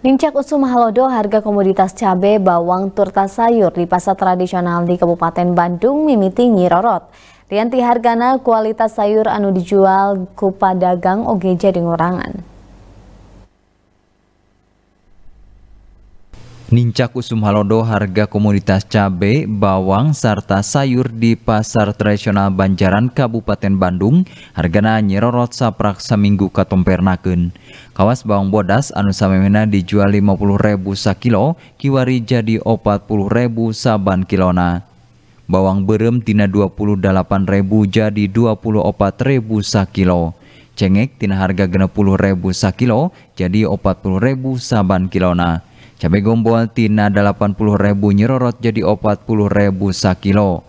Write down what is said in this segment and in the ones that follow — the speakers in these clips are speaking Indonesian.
Nincak Usum Mahalodo, harga komoditas cabai, bawang, turta sayur di pasar tradisional di Kabupaten Bandung mimiti nyirorot. Rianti hargana kualitas sayur anu dijual kupadagang ogeja oge jadi Ninca Kusum Halodo harga komoditas cabai, bawang, serta sayur di pasar tradisional Banjaran Kabupaten Bandung hargana nyerorot saprak seminggu katompernakun. Kawas bawang bodas anu samemena dijual 50.000 sakilo, kiwari jadi 40.000 saban kilona. Bawang berem tina 28.000 jadi 24.000 kilo Cengek tina harga 60.000 sakilo jadi 40.000 saban kilona. Cabai gombol tina 80 ribu nyerorot jadi 40 ribu sakilo.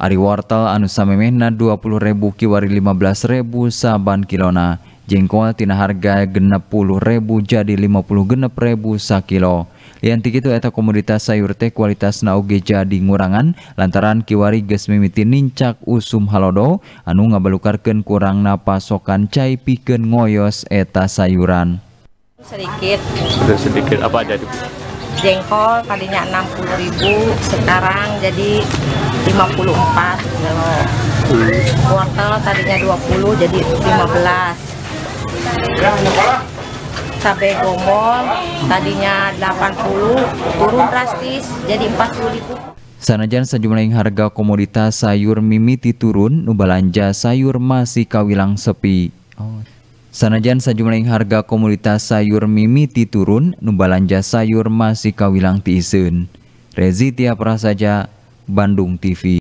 Ari wortel anu samemehna 20 ribu kiwari 15 ribu saban kilona. Jengkol tina harga 60 ribu jadi 50 genep ribu sakilo. Lian itu eta komoditas sayur teh kualitas nauge jadi ngurangan lantaran kiwari gas mimiti nincak usum halodo anu ngabalukarkeun kurang napasokan cai piken ngoyos eta sayuran. Sedikit. Sudah sedikit. Apa ada? Jengkol tadinya 60.000, sekarang jadi 54 kilo. Hmm. Wortel tadinya 20 jadi 15 cabai gomol tadinya 80 turun drastis jadi puluh ribu. Sanajan sejumlah harga komoditas sayur mimiti turun, nubalanja sayur masih kawilang sepi. Oh. Sanajan sejumlah harga komoditas sayur mimiti turun, numbalanja sayur masih kawilang tiisun. iseun. Tia Prasaja, Bandung TV.